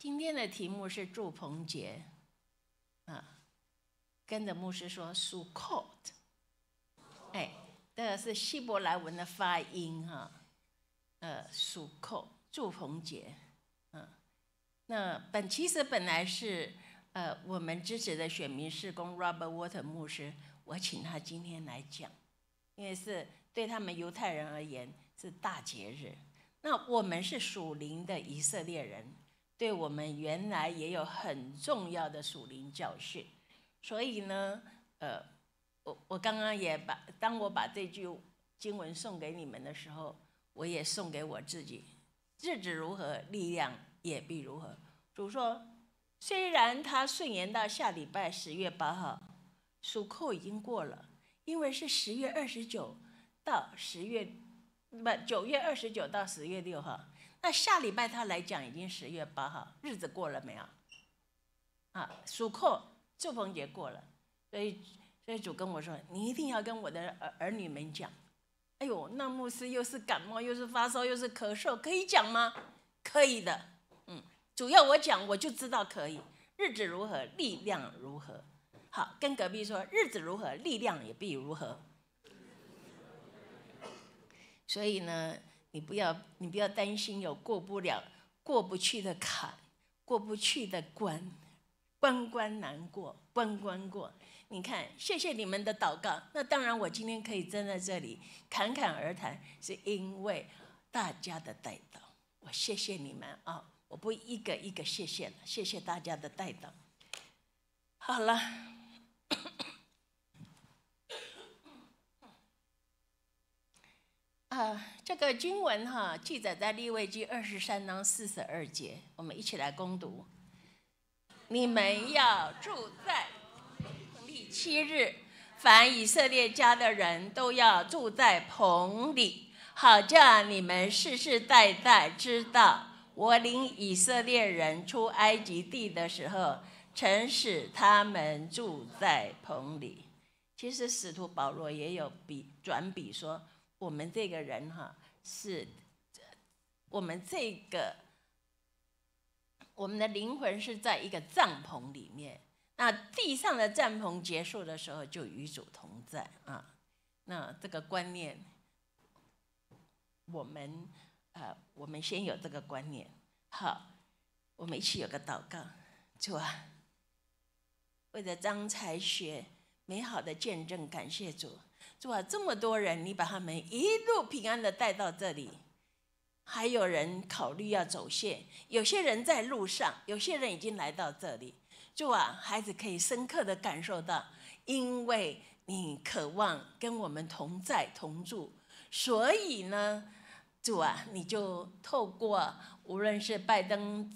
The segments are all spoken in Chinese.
今天的题目是祝鹏节，啊，跟着牧师说 “shukot”，哎，这是希伯来文的发音哈，呃，“shukot” 祝鹏节，嗯，那本其实本来是呃我们支持的选民是公 Robert Water 牧师，我请他今天来讲，因为是对他们犹太人而言是大节日，那我们是属灵的以色列人。对我们原来也有很重要的属灵教训，所以呢，呃，我我刚刚也把当我把这句经文送给你们的时候，我也送给我自己，日子如何，力量也必如何。主说，虽然他顺延到下礼拜十月八号，属扣已经过了，因为是十月二十九到十月，不九月二十九到十月六号。那下礼拜他来讲已经十月八号，日子过了没有？啊，暑后祝逢节过了，所以所以主跟我说，你一定要跟我的儿儿女们讲。哎呦，那牧师又是感冒，又是发烧，又是咳嗽，可以讲吗？可以的，嗯，主要我讲我就知道可以。日子如何，力量如何？好，跟隔壁说日子如何，力量也必如何。所以呢。你不要，你不要担心有过不了、过不去的坎、过不去的关，关关难过，关关过。你看，谢谢你们的祷告。那当然，我今天可以站在这里侃侃而谈，是因为大家的带动。我谢谢你们啊！我不一个一个谢谢了，谢谢大家的带动。好了。啊，这个经文哈记载在利未记二十三章四十二节，我们一起来攻读。你们要住在第七日，凡以色列家的人都要住在棚里，好叫你们世世代代知道，我领以色列人出埃及地的时候，曾使他们住在棚里。其实，使徒保罗也有笔转笔说。我们这个人哈，是，我们这个我们的灵魂是在一个帐篷里面。那地上的帐篷结束的时候，就与主同在啊。那这个观念，我们呃，我们先有这个观念。好，我们一起有个祷告，主啊，为了张彩雪美好的见证，感谢主。主啊，这么多人，你把他们一路平安的带到这里，还有人考虑要走线，有些人在路上，有些人已经来到这里。主啊，孩子可以深刻地感受到，因为你渴望跟我们同在同住，所以呢，主啊，你就透过无论是拜登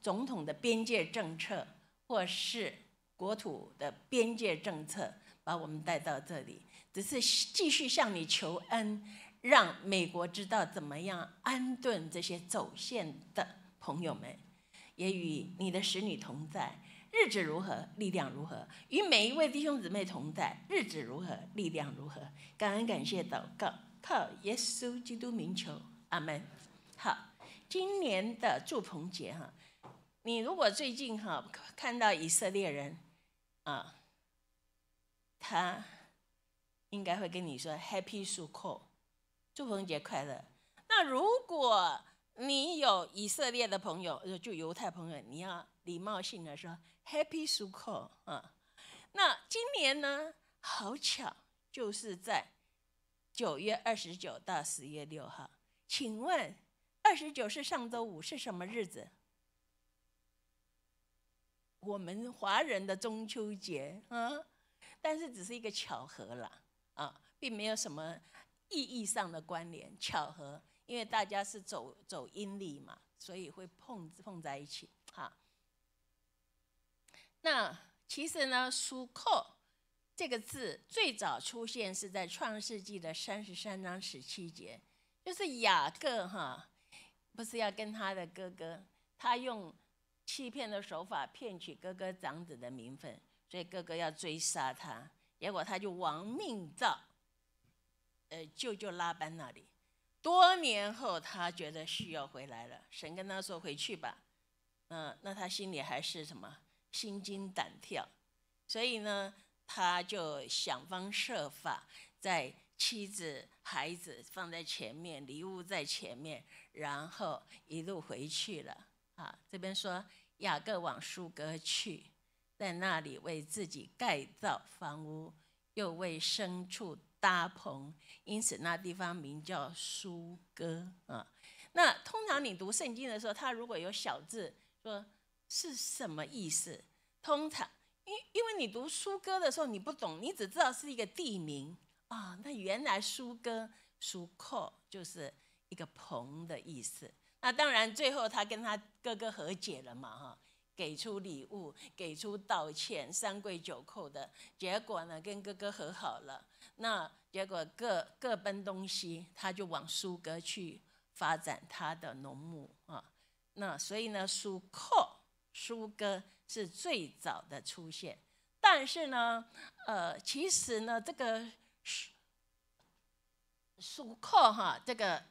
总统的边界政策，或是国土的边界政策，把我们带到这里。只是继续向你求恩，让美国知道怎么样安顿这些走线的朋友们，也与你的使女同在，日子如何，力量如何，与每一位弟兄姊妹同在，日子如何，力量如何，感恩感谢祷告，靠耶稣基督名求，阿门。好，今年的祝棚节哈，你如果最近哈看到以色列人啊，他。应该会跟你说 “Happy Sukkot”，祝福节快乐。那如果你有以色列的朋友，呃，就犹太朋友，你要礼貌性的说 “Happy Sukkot” 啊。那今年呢，好巧，就是在九月二十九到十月六号。请问二十九是上周五，是什么日子？我们华人的中秋节啊，但是只是一个巧合了。啊，并没有什么意义上的关联巧合，因为大家是走走阴历嘛，所以会碰碰在一起。哈。那其实呢，属克。这个字最早出现是在《创世纪》的三十三章十七节，就是雅各哈，不是要跟他的哥哥，他用欺骗的手法骗取哥哥长子的名分，所以哥哥要追杀他。结果他就亡命造，呃，舅舅拉班那里。多年后，他觉得需要回来了，神跟他说回去吧。嗯，那他心里还是什么心惊胆跳，所以呢，他就想方设法，在妻子、孩子放在前面，礼物在前面，然后一路回去了。啊，这边说雅各往苏格去。在那里为自己盖造房屋，又为牲畜搭棚，因此那地方名叫苏哥啊。那通常你读圣经的时候，它如果有小字，说是什么意思？通常因因为你读苏哥的时候你不懂，你只知道是一个地名啊。那原来苏哥苏克就是一个棚的意思。那当然最后他跟他哥哥和解了嘛，哈。给出礼物，给出道歉，三跪九叩的结果呢？跟哥哥和好了。那结果各各奔东西，他就往苏格去发展他的农牧啊。那所以呢，苏克苏格是最早的出现。但是呢，呃，其实呢，这个苏克哈，这个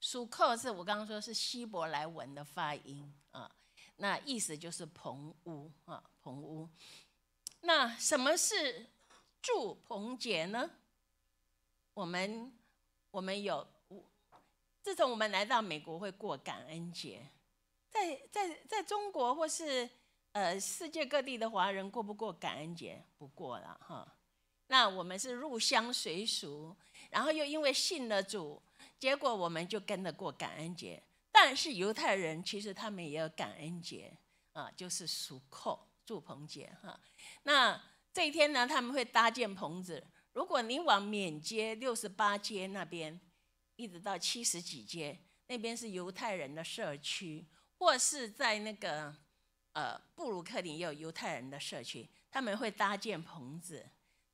苏克是我刚刚说是希伯来文的发音。那意思就是棚屋啊，棚屋。那什么是住棚节呢？我们我们有，自从我们来到美国会过感恩节，在在在中国或是呃世界各地的华人过不过感恩节？不过了哈。那我们是入乡随俗，然后又因为信了主，结果我们就跟着过感恩节。但是犹太人其实他们也有感恩节啊，就是属扣住棚节哈。那这一天呢，他们会搭建棚子。如果你往缅街六十八街那边，一直到七十几街，那边是犹太人的社区，或是在那个呃布鲁克林也有犹太人的社区，他们会搭建棚子。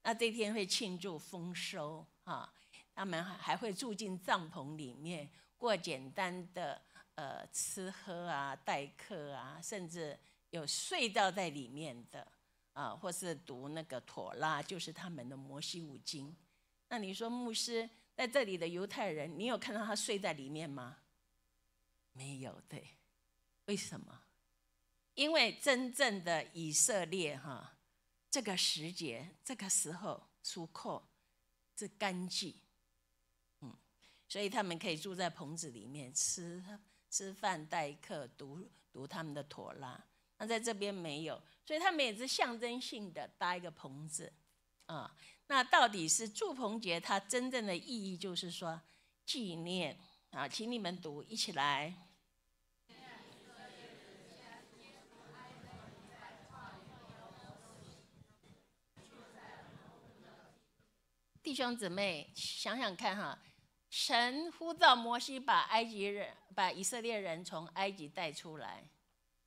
那这天会庆祝丰收啊，他们还会住进帐篷里面过简单的。呃，吃喝啊，待客啊，甚至有睡觉在里面的啊，或是读那个《妥拉》，就是他们的《摩西五经》。那你说，牧师在这里的犹太人，你有看到他睡在里面吗？没有，对。为什么？因为真正的以色列哈，这个时节、这个时候出库是干季，嗯，所以他们可以住在棚子里面吃。吃饭、待客、读读他们的妥拉，那在这边没有，所以他们也是象征性的搭一个棚子，啊，那到底是祝棚节？它真正的意义就是说纪念啊，请你们读，一起来。弟兄姊妹，想想看哈。神呼召摩西把埃及人、把以色列人从埃及带出来，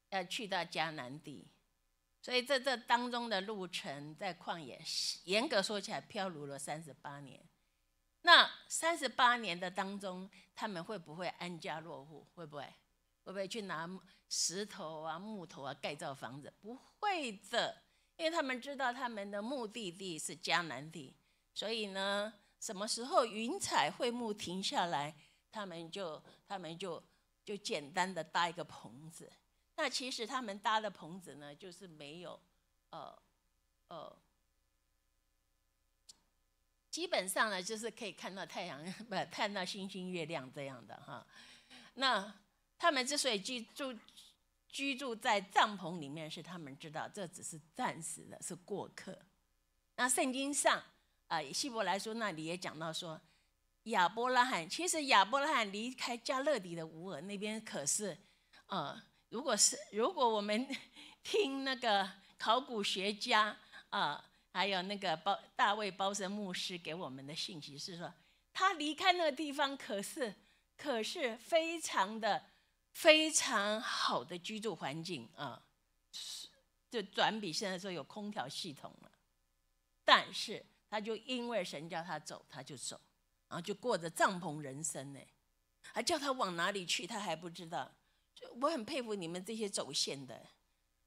要去到迦南地。所以在这当中的路程在旷野，严格说起来漂流了三十八年。那三十八年的当中，他们会不会安家落户？会不会？会不会去拿石头啊、木头啊盖造房子？不会的，因为他们知道他们的目的地是迦南地，所以呢。什么时候云彩、会幕停下来，他们就他们就就简单的搭一个棚子。那其实他们搭的棚子呢，就是没有，呃呃，基本上呢，就是可以看到太阳，不，看到星星、月亮这样的哈。那他们之所以居住居住在帐篷里面，是他们知道这只是暂时的，是过客。那圣经上。啊，希伯来说那里也讲到说亚伯拉罕，其实亚伯拉罕离开加勒底的乌尔那边可是，呃，如果是如果我们 听那个考古学家啊，还有那个包大卫包森牧师给我们的信息是说，他离开那个地方可是可是非常的非常好的居住环境啊，就转比现在说有空调系统了，但是。他就因为神叫他走，他就走，然后就过着帐篷人生呢，还叫他往哪里去，他还不知道。就我很佩服你们这些走线的，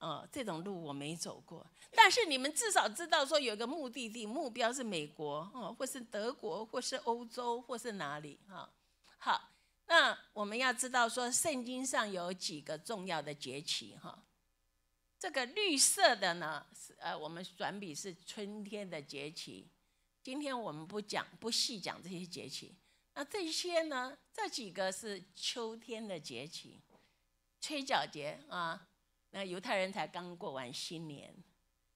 哦，这种路我没走过，但是你们至少知道说有个目的地，目标是美国哦，或是德国，或是欧洲，或是哪里哈。好，那我们要知道说圣经上有几个重要的节期哈，这个绿色的呢是呃我们转笔是春天的节期。今天我们不讲不细讲这些节气，那这些呢？这几个是秋天的节气，吹角节啊。那犹太人才刚过完新年，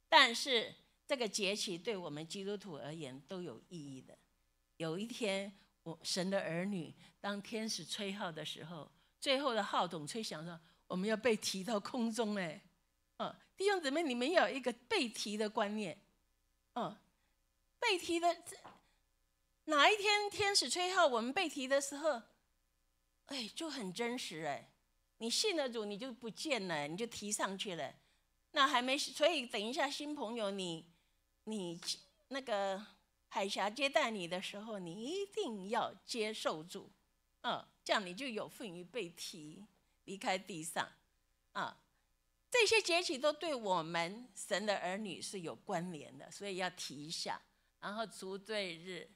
但是这个节气对我们基督徒而言都有意义的。有一天，我神的儿女，当天使吹号的时候，最后的号筒吹响说，我们要被提到空中诶，嗯，弟兄姊妹，你们要一个被提的观念。嗯。被提的，哪一天天使吹号，我们被提的时候，哎，就很真实哎。你信了主，你就不见了，你就提上去了。那还没，所以等一下新朋友，你你那个海峡接待你的时候，你一定要接受住，啊，这样你就有份于被提离开地上，啊，这些节气都对我们神的儿女是有关联的，所以要提一下。然后赎罪日，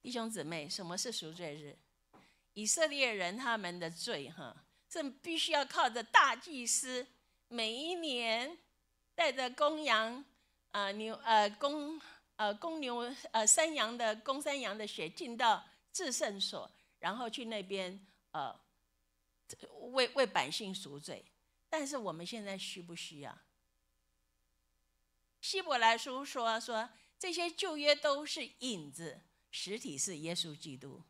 弟兄姊妹，什么是赎罪日？以色列人他们的罪，哈，这必须要靠着大祭司每一年带着公羊啊牛呃公呃公牛呃山羊的公山羊的血进到至圣所，然后去那边呃为为百姓赎罪。但是我们现在需不需要？希伯来书说说。这些旧约都是影子，实体是耶稣基督。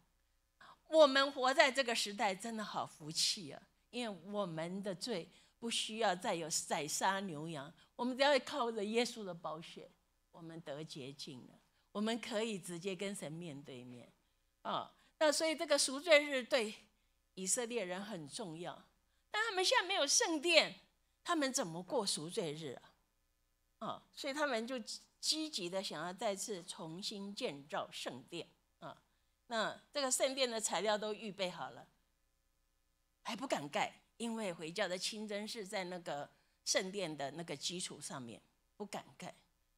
我们活在这个时代，真的好福气啊！因为我们的罪不需要再有宰杀牛羊，我们只要靠着耶稣的宝血，我们得洁净了。我们可以直接跟神面对面啊！那所以这个赎罪日对以色列人很重要，但他们现在没有圣殿，他们怎么过赎罪日啊？啊！所以他们就。积极的想要再次重新建造圣殿啊，那这个圣殿的材料都预备好了，还不敢盖，因为回教的清真寺在那个圣殿的那个基础上面，不敢盖。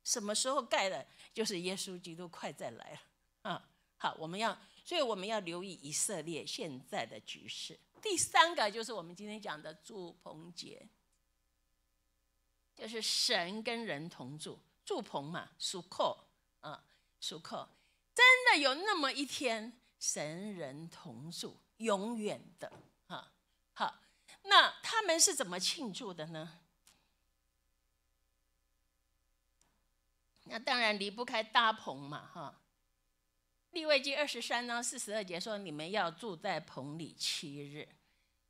什么时候盖的，就是耶稣基督快再来了啊！好，我们要，所以我们要留意以色列现在的局势。第三个就是我们今天讲的住棚节，就是神跟人同住。住棚嘛，属客啊，属客，真的有那么一天，神人同住，永远的啊。好，那他们是怎么庆祝的呢？那当然离不开搭棚嘛，哈。利未记二十三章四十二节说，你们要住在棚里七日。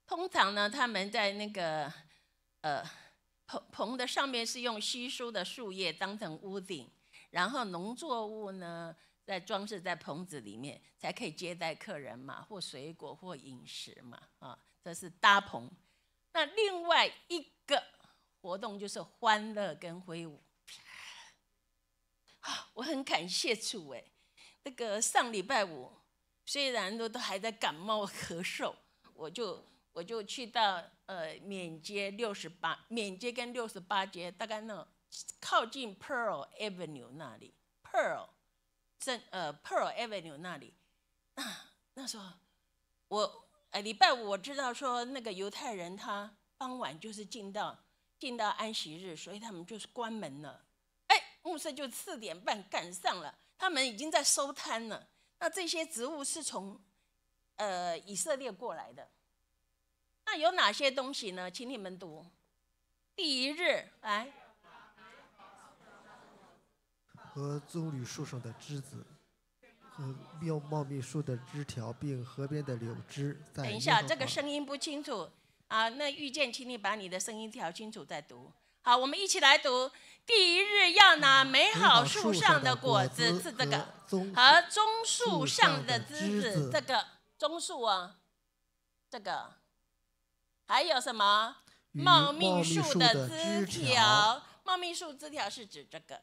通常呢，他们在那个，呃。棚的上面是用稀疏的树叶当成屋顶，然后农作物呢再装饰在棚子里面，才可以接待客人嘛，或水果或饮食嘛，啊，这是搭棚。那另外一个活动就是欢乐跟挥舞。我很感谢主哎，那个上礼拜五虽然都都还在感冒咳嗽，我就。我就去到呃，缅街六十八，缅街跟六十八街，大概那靠近 Pearl Avenue 那里，Pearl 正呃 Pearl Avenue 那里。那时候我礼拜五我知道说那个犹太人他傍晚就是进到进到安息日，所以他们就是关门了。哎，暮色就四点半赶上了，他们已经在收摊了。那这些植物是从呃以色列过来的。那有哪些东西呢？请你们读。第一日，来。和棕榈树上的枝子，和妙茂密树的枝条，并河边的柳枝。等一下，这个声音不清楚啊。那遇见，请你把你的声音调清楚再读。好，我们一起来读。第一日要拿美好树上的果子，是这个和棕树上的枝子，这个棕树啊，这个。还有什么？茂密树的枝条，茂密树枝条是指这个。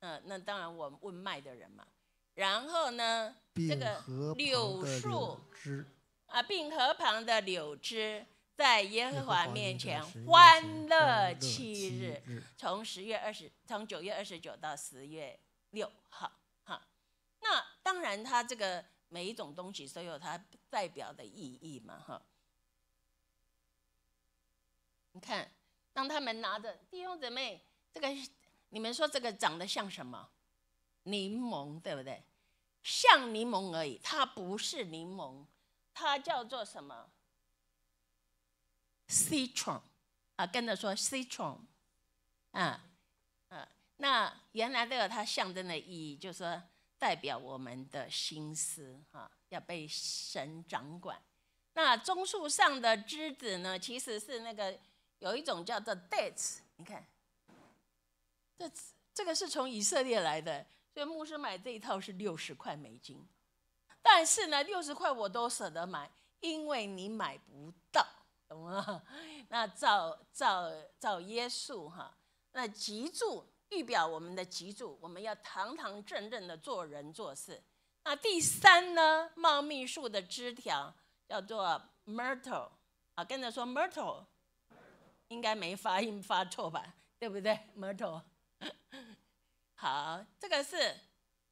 嗯，那当然，我们问卖的人嘛。然后呢，这个柳树枝啊，并河旁的柳枝，在耶和华面前欢乐七日，从十月二十，从九月二十九到十月六号，哈。那当然，它这个每一种东西都有它代表的意义嘛，哈。你看，让他们拿着弟兄姊妹，这个你们说这个长得像什么？柠檬，对不对？像柠檬而已，它不是柠檬，它叫做什么？Citron 啊，跟着说 Citron 啊，啊，那原来都有它象征的意义，就是说代表我们的心思啊，要被神掌管。那棕树上的枝子呢，其实是那个。有一种叫做 dates，你看这这个是从以色列来的，所以牧师买这一套是六十块美金。但是呢，六十块我都舍得买，因为你买不到，懂吗？那造造造耶稣哈，那脊柱预表我们的脊柱，我们要堂堂正正的做人做事。那第三呢，茂密树的枝条叫做 myrtle，啊，跟着说 myrtle。应该没发音发错吧，对不对？没头。好，这个是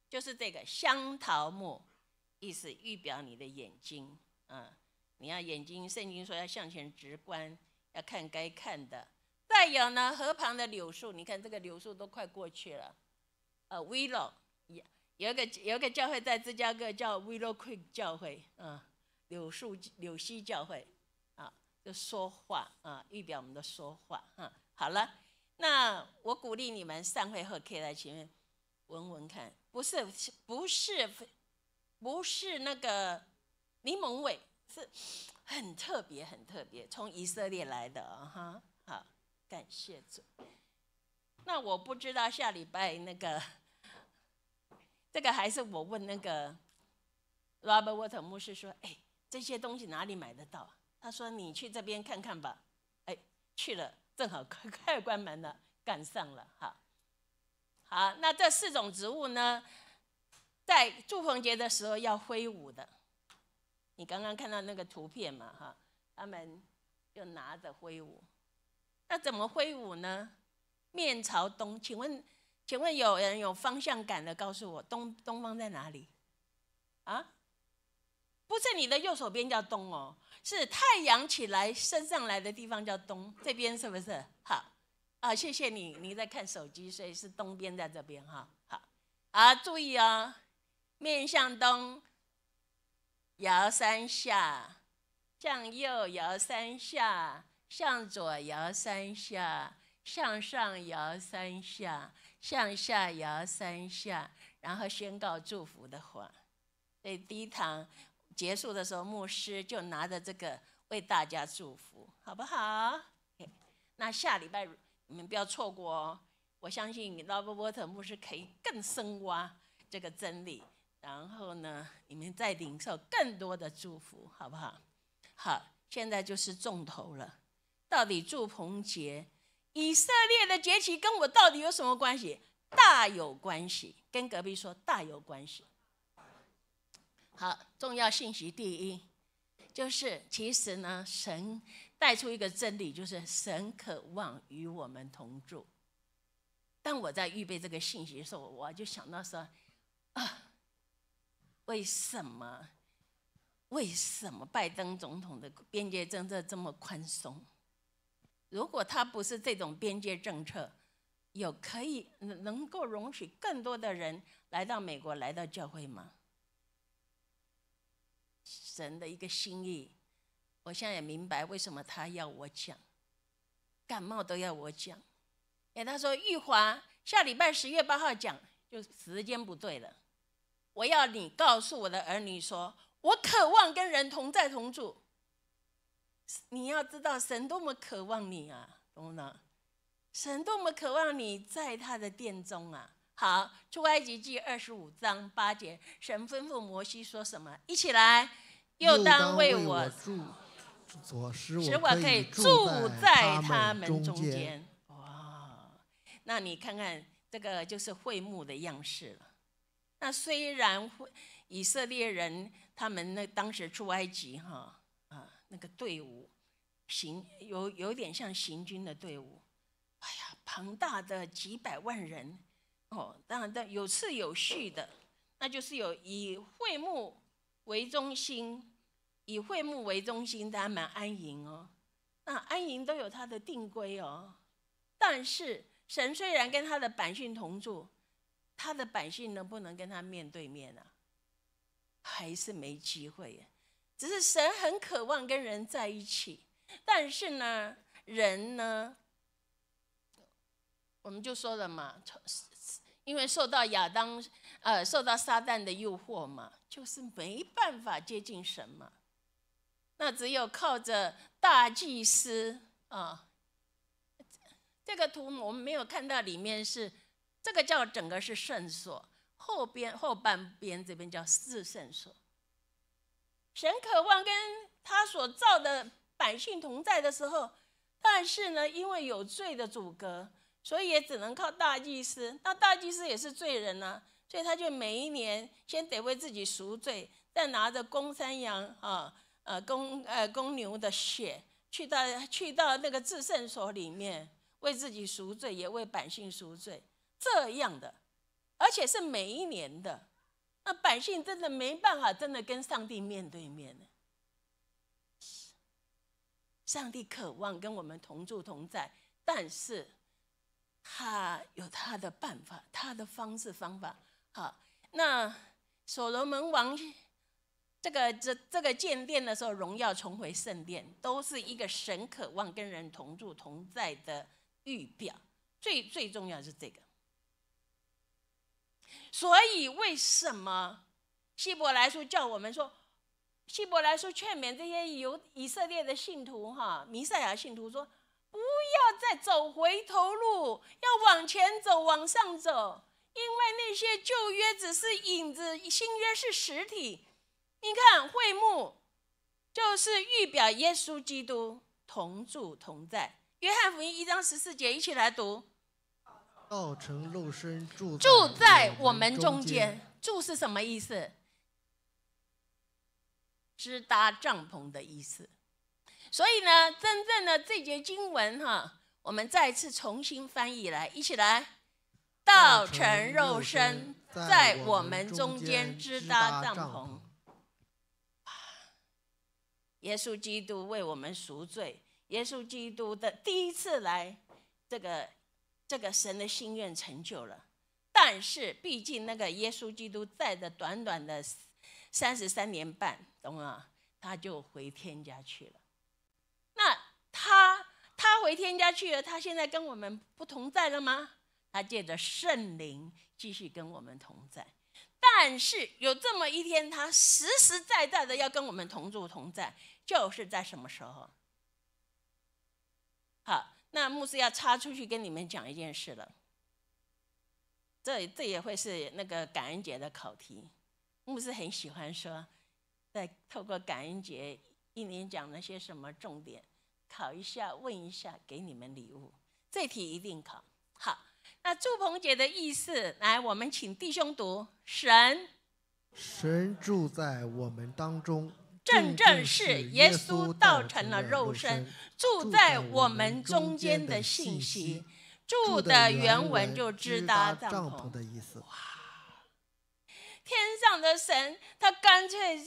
就是这个香桃木，意思预表你的眼睛啊。你要眼睛，圣经说要向前直观，要看该看的。再有呢，河旁的柳树，你看这个柳树都快过去了。呃，Willow，有一个有一个教会在芝加哥叫 Willow Creek 教会，嗯，柳树柳溪教会。说话啊，预表我们的说话。哈，好了，那我鼓励你们，散会后可以来前面闻闻看。不是，不是，不是那个柠檬味，是很特别，很特别，从以色列来的啊。哈，好，感谢主。那我不知道下礼拜那个，这个还是我问那个 Robert Water 牧师说，哎，这些东西哪里买得到啊？他说：“你去这边看看吧。”哎，去了，正好快快关门了，赶上了。好，好，那这四种植物呢，在祝逢节的时候要挥舞的。你刚刚看到那个图片嘛？哈，他们就拿着挥舞。那怎么挥舞呢？面朝东，请问，请问有人有方向感的告诉我，东东方在哪里？啊？不是你的右手边叫东哦。是太阳起来升上来的地方叫东，这边是不是？好，啊，谢谢你，你在看手机，所以是东边在这边哈。好，啊，注意哦，面向东，摇三下，向右摇三下，向左摇三下，向上摇三下，向下摇三下，然后宣告祝福的话。对，第一堂。结束的时候，牧师就拿着这个为大家祝福，好不好？那下礼拜你们不要错过哦。我相信拉伯波特牧师可以更深挖这个真理，然后呢，你们再领受更多的祝福，好不好？好，现在就是重头了。到底祝鹏杰以色列的崛起跟我到底有什么关系？大有关系，跟隔壁说大有关系。好，重要信息第一，就是其实呢，神带出一个真理，就是神渴望与我们同住。当我在预备这个信息的时候，我就想到说，啊，为什么？为什么拜登总统的边界政策这么宽松？如果他不是这种边界政策，有可以能够容许更多的人来到美国，来到教会吗？人的一个心意，我现在也明白为什么他要我讲感冒都要我讲。哎，他说玉华下礼拜十月八号讲就时间不对了，我要你告诉我的儿女说，我渴望跟人同在同住。你要知道神多么渴望你啊，懂不懂？神多么渴望你在他的殿中啊！好，出埃及记二十五章八节，神吩咐摩西说什么？一起来。又当为我住，使我可以住在他们中间。哇，那你看看这个就是会幕的样式了。那虽然以以色列人他们那当时出埃及哈啊那个队伍行有有点像行军的队伍，哎呀庞大的几百万人哦，当然但有次有序的，那就是有以会幕为中心。以会幕为中心，他们安营哦。那安营都有他的定规哦。但是神虽然跟他的百姓同住，他的百姓能不能跟他面对面呢？还是没机会耶。只是神很渴望跟人在一起，但是呢，人呢，我们就说了嘛，因为受到亚当呃受到撒旦的诱惑嘛，就是没办法接近神嘛。那只有靠着大祭司啊，这个图我们没有看到里面是这个叫整个是圣所，后边后半边这边叫四圣所。神渴望跟他所造的百姓同在的时候，但是呢，因为有罪的阻隔，所以也只能靠大祭司。那大祭司也是罪人呢，所以他就每一年先得为自己赎罪，再拿着公山羊啊。呃，公呃公牛的血去到去到那个自圣所里面，为自己赎罪，也为百姓赎罪，这样的，而且是每一年的。那百姓真的没办法，真的跟上帝面对面上帝渴望跟我们同住同在，但是他有他的办法，他的方式方法。好，那所罗门王。这个这这个建殿的时候，荣耀重回圣殿，都是一个神渴望跟人同住同在的预表。最最重要是这个。所以为什么希伯来书叫我们说，希伯来书劝勉这些犹以色列的信徒哈，弥赛亚信徒说，不要再走回头路，要往前走，往上走，因为那些旧约只是影子，新约是实体。你看，会幕就是预表耶稣基督同住同在。约翰福音一章十四节，一起来读：“道成肉身住在我们中间。”住是什么意思？支搭帐篷的意思。所以呢，真正的这节经文哈，我们再次重新翻译来，一起来：“道成肉身在我们中间支搭帐篷。”耶稣基督为我们赎罪，耶稣基督的第一次来，这个这个神的心愿成就了。但是，毕竟那个耶稣基督在的短短的三十三年半，懂吗？他就回天家去了。那他他回天家去了，他现在跟我们不同在了吗？他借着圣灵继续跟我们同在。但是有这么一天，他实实在在的要跟我们同住同在，就是在什么时候？好，那牧师要插出去跟你们讲一件事了。这这也会是那个感恩节的考题。牧师很喜欢说，在透过感恩节一年讲了些什么重点，考一下问一下，给你们礼物。这题一定考好。那祝鹏姐的意思，来，我们请弟兄读神。神住在我们当中，正正是耶稣道成了肉身，住在我们中间的信息。住的原文就知道，帐篷的意思。哇！天上的神，他干脆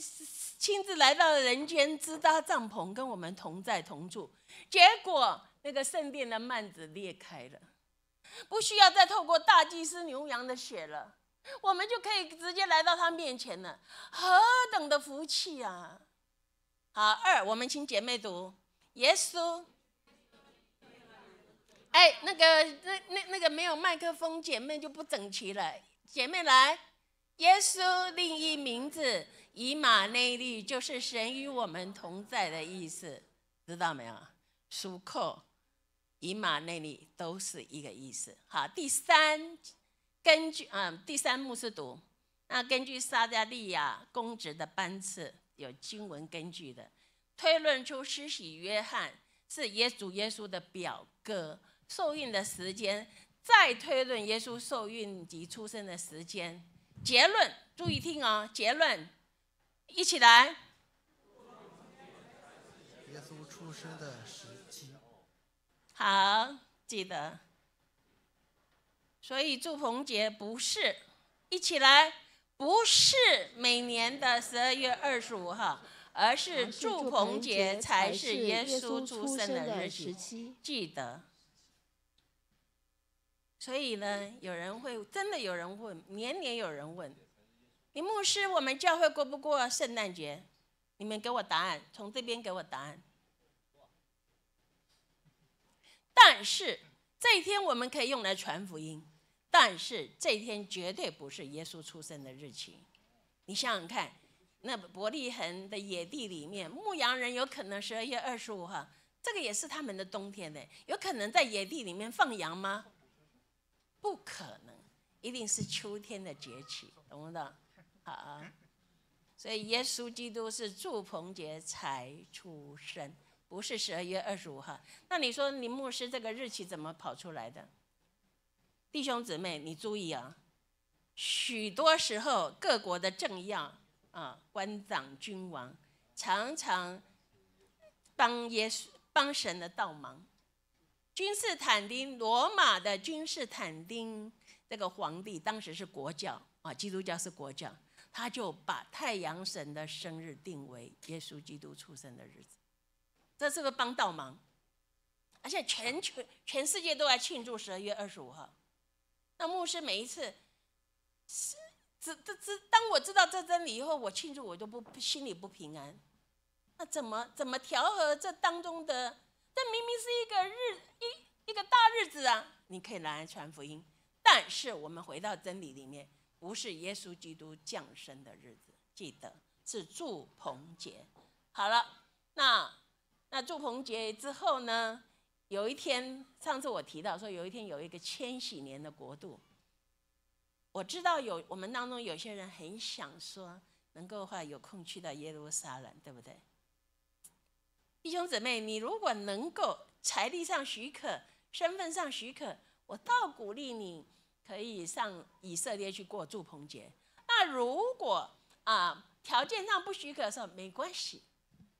亲自来到人间，支搭帐篷，跟我们同在同住。结果那个圣殿的幔子裂开了。不需要再透过大祭司牛羊的血了，我们就可以直接来到他面前了。何等的福气啊！好，二，我们请姐妹读耶稣。哎，那个，那那那个没有麦克风姐妹就不整齐了。姐妹来，耶稣另一名字以马内利就是神与我们同在的意思，知道没有？属寇。以马内利都是一个意思。好，第三，根据嗯，第三幕是读，那根据撒加利亚公职的班次有经文根据的，推论出施洗约翰是耶稣耶稣的表哥，受孕的时间，再推论耶稣受孕及出生的时间，结论，注意听啊，结论，一起来。耶稣出生的时好，记得。所以祝鹏节不是一起来，不是每年的十二月二十五号，而是祝鹏节才是耶稣出生的日期，记得。所以呢，有人会真的有人问，年年有人问，你牧师，我们教会过不过圣诞节？你们给我答案，从这边给我答案。但是这一天我们可以用来传福音，但是这一天绝对不是耶稣出生的日期。你想想看，那伯利恒的野地里面，牧羊人有可能十二月二十五号，这个也是他们的冬天的，有可能在野地里面放羊吗？不可能，一定是秋天的节气，懂不懂？好，所以耶稣基督是祝棚节才出生。不是十二月二十五号，那你说林牧师这个日期怎么跑出来的？弟兄姊妹，你注意啊！许多时候，各国的政要啊、官长、君王，常常帮耶稣、帮神的倒忙。君士坦丁罗马的君士坦丁这个皇帝，当时是国教啊，基督教是国教，他就把太阳神的生日定为耶稣基督出生的日子。这是不是帮倒忙？而且全全全世界都在庆祝十二月二十五号。那牧师每一次，是这这这当我知道这真理以后，我庆祝我就不心里不平安。那怎么怎么调和这当中的？这明明是一个日一一个大日子啊！你可以来传福音，但是我们回到真理里面，不是耶稣基督降生的日子，记得是祝棚节。好了，那。那祝鹏节之后呢？有一天，上次我提到说，有一天有一个千禧年的国度。我知道有我们当中有些人很想说，能够话有空去到耶路撒冷，对不对？弟兄姊妹，你如果能够财力上许可、身份上许可，我倒鼓励你可以上以色列去过祝鹏节。那如果啊条件上不许可的时候，没关系。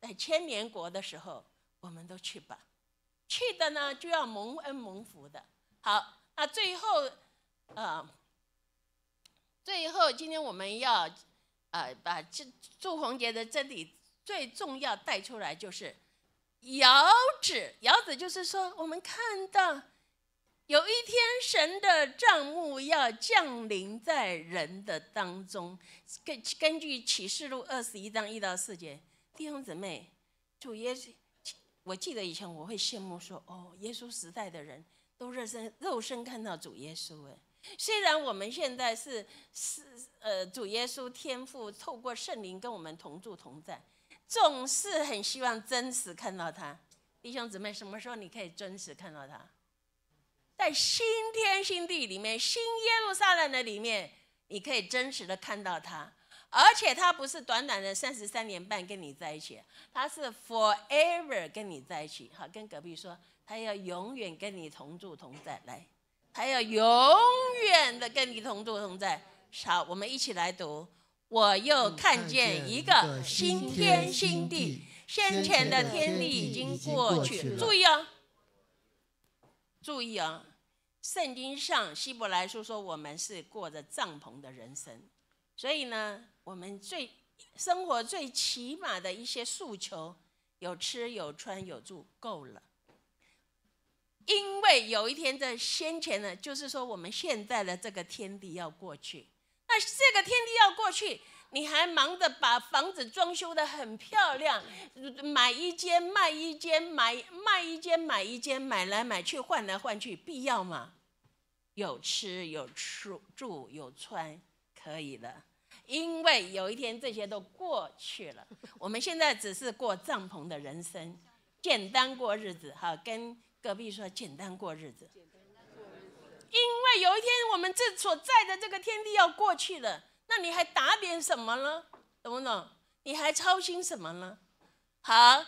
在千年国的时候，我们都去吧。去的呢，就要蒙恩蒙福的。好，那最后，呃，最后今天我们要，呃，把这祝鸿杰的真理最重要带出来，就是遥指。遥指就是说，我们看到有一天神的帐幕要降临在人的当中。根根据启示录二十一章一到四节。弟兄姊妹，主耶稣，我记得以前我会羡慕说：“哦，耶稣时代的人都肉身肉身看到主耶稣。”哎，虽然我们现在是是呃，主耶稣天赋透过圣灵跟我们同住同在，总是很希望真实看到他。弟兄姊妹，什么时候你可以真实看到他？在新天新地里面，新耶路撒冷的里面，你可以真实的看到他。而且他不是短短的三十三年半跟你在一起，他是 forever 跟你在一起。好，跟隔壁说，他要永远跟你同住同在。来，他要永远的跟你同住同在。好，我们一起来读。我又看见一个新天新地，先前的天地已经过去。注意啊，注意啊！圣经上希伯来书说，我们是过着帐篷的人生，所以呢。我们最生活最起码的一些诉求，有吃有穿有住够了。因为有一天在先前的，就是说我们现在的这个天地要过去，那这个天地要过去，你还忙着把房子装修的很漂亮，买一间卖一间，买卖一间买一间，买来买去换来换去，必要吗？有吃有住住有穿可以了。因为有一天这些都过去了，我们现在只是过帐篷的人生，简单过日子哈，跟隔壁说简单过日子。因为有一天我们这所在的这个天地要过去了，那你还打点什么呢？懂不懂？你还操心什么呢？好，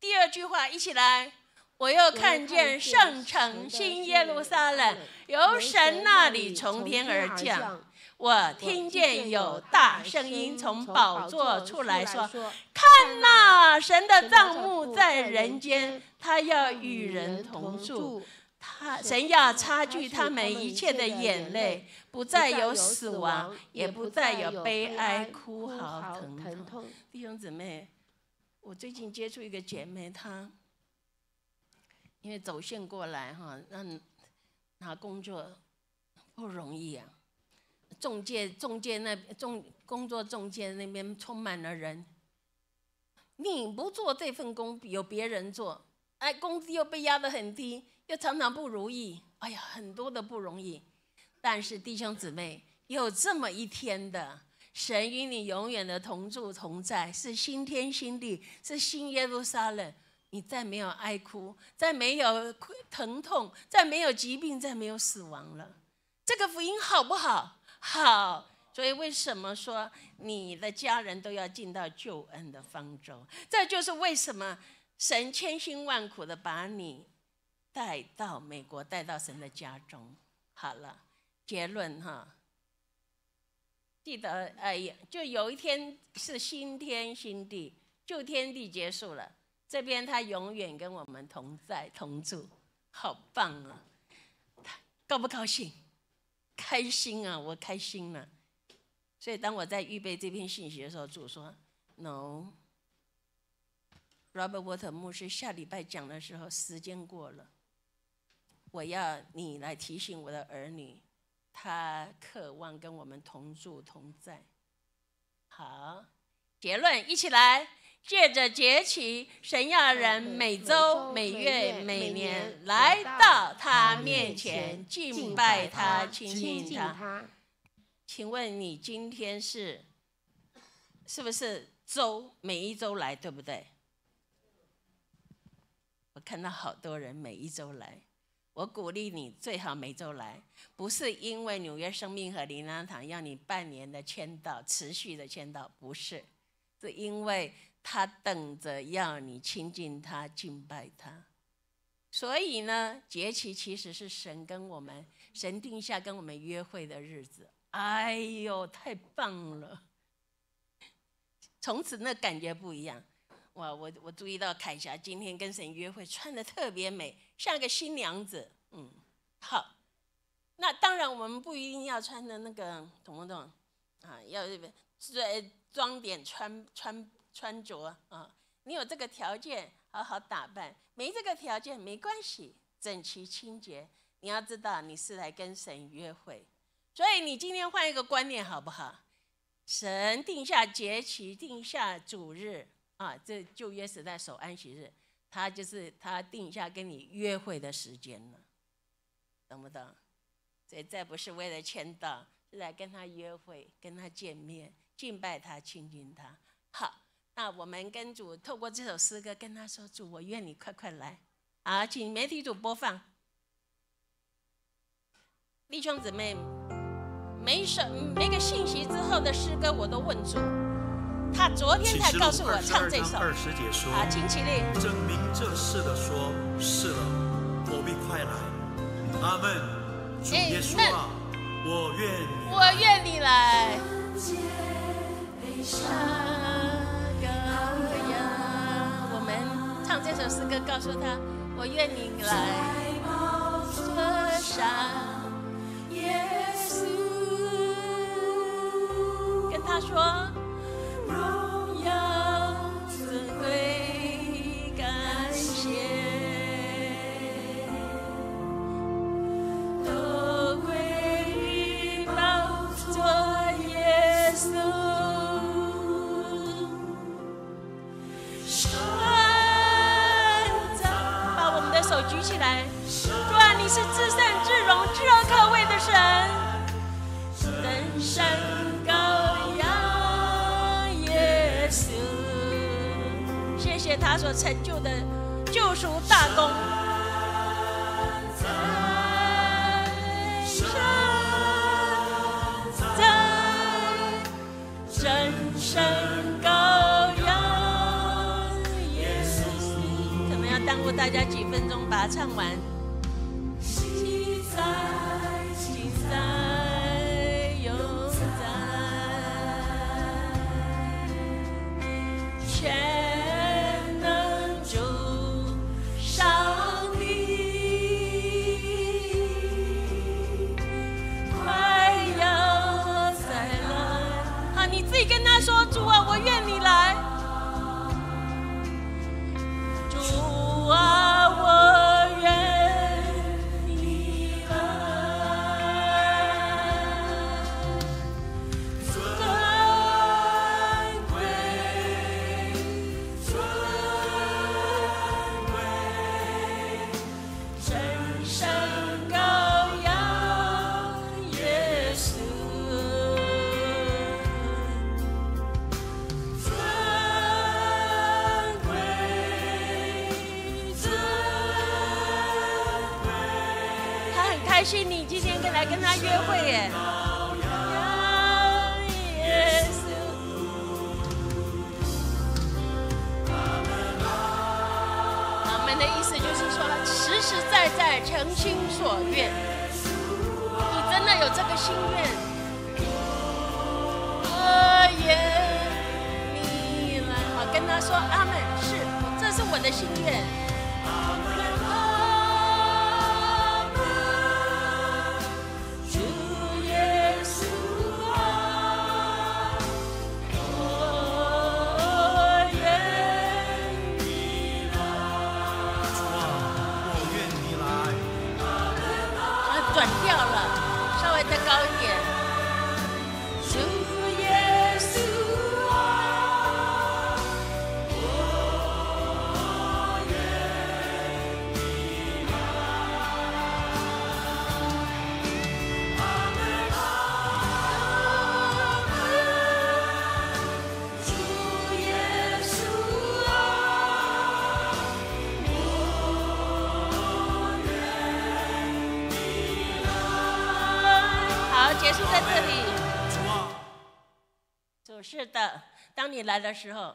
第二句话一起来，我又看见圣城新耶路撒冷由神那里从天而降。我听见有大声音从宝座出来说：“看呐，神的帐幕在人间，他要与人同住。他神要擦去他们一切的眼泪，不再有死亡，也不再有悲哀、哭嚎、疼痛。”弟兄姊妹，我最近接触一个姐妹，她因为走线过来哈，让拿工作不容易啊。中介，中介那中工作，中介那边充满了人。你不做这份工，有别人做，哎，工资又被压得很低，又常常不如意，哎呀，很多的不如意。但是弟兄姊妹，有这么一天的，神与你永远的同住同在，是新天新地，是新耶路撒冷，你再没有哀哭，再没有疼痛，再没有疾病，再没有死亡了。这个福音好不好？好，所以为什么说你的家人都要进到救恩的方舟？这就是为什么神千辛万苦的把你带到美国，带到神的家中。好了，结论哈，记得哎呀，就有一天是新天新地，旧天地结束了，这边他永远跟我们同在同住，好棒啊！高不高兴？开心啊，我开心了。所以当我在预备这篇信息的时候，主说：“No，Robert，Water 牧师下礼拜讲的时候，时间过了，我要你来提醒我的儿女，他渴望跟我们同住同在。”好，结论一起来。借着节气，神要人每周、每月、每年来到他面前敬拜他、亲近他。请问你今天是是不是周？每一周来对不对？我看到好多人每一周来，我鼓励你最好每周来。不是因为纽约生命和灵粮堂要你半年的签到、持续的签到，不是，是因为。他等着要你亲近他、敬拜他，所以呢，节期其实是神跟我们神定下跟我们约会的日子。哎呦，太棒了！从此那感觉不一样。哇，我我注意到凯霞今天跟神约会，穿的特别美，像个新娘子。嗯，好。那当然，我们不一定要穿的那个，懂不懂？啊，要这装点穿穿。穿着啊，你有这个条件，好好打扮；没这个条件没关系，整齐清洁。你要知道，你是来跟神约会，所以你今天换一个观念好不好？神定下节期，定下主日啊，这旧约时代守安息日，他就是他定下跟你约会的时间了，懂不懂？这再不是为了签到，是来跟他约会、跟他见面、敬拜他、亲近他。好。那我们跟主透过这首诗歌跟他说：“主，我愿你快快来。”啊，请媒体组播放。弟兄姊妹，没什没个信息之后的诗歌，我都问主，他昨天才告诉我唱这首。啊，请起立。证明这事的说是了，我必快来。阿门。主耶稣啊，我愿我愿你来。这首诗歌告诉他：“我愿你来。”跟他说。主啊，你是至善至荣、至高可畏的神，人生羔羊耶稣。谢谢他所成就的救赎大功。在，上，在真神高羊耶稣。耽误大家几？它唱完。还是你今天跟来跟他约会耶？阿门的意思就是说，实实在在诚心所愿，你真的有这个心愿。我耶，你来好跟他说，阿门是，这是我的心愿。的，当你来的时候，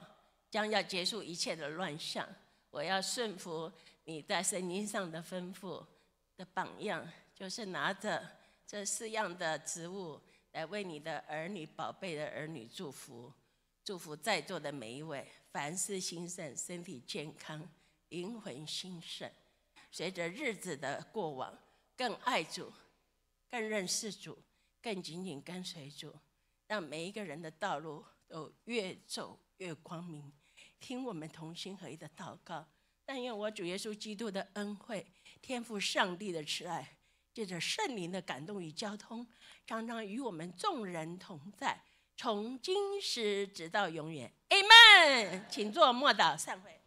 将要结束一切的乱象。我要顺服你在圣经上的吩咐的榜样，就是拿着这四样的植物来为你的儿女、宝贝的儿女祝福，祝福在座的每一位，凡事兴盛，身体健康，灵魂兴盛。随着日子的过往，更爱主，更认识主，更紧紧跟随主，让每一个人的道路。都越走越光明，听我们同心合一的祷告。但愿我主耶稣基督的恩惠、天赋上帝的慈爱，借着圣灵的感动与交通，常常与我们众人同在，从今时直到永远。Amen。请坐，默祷，散会。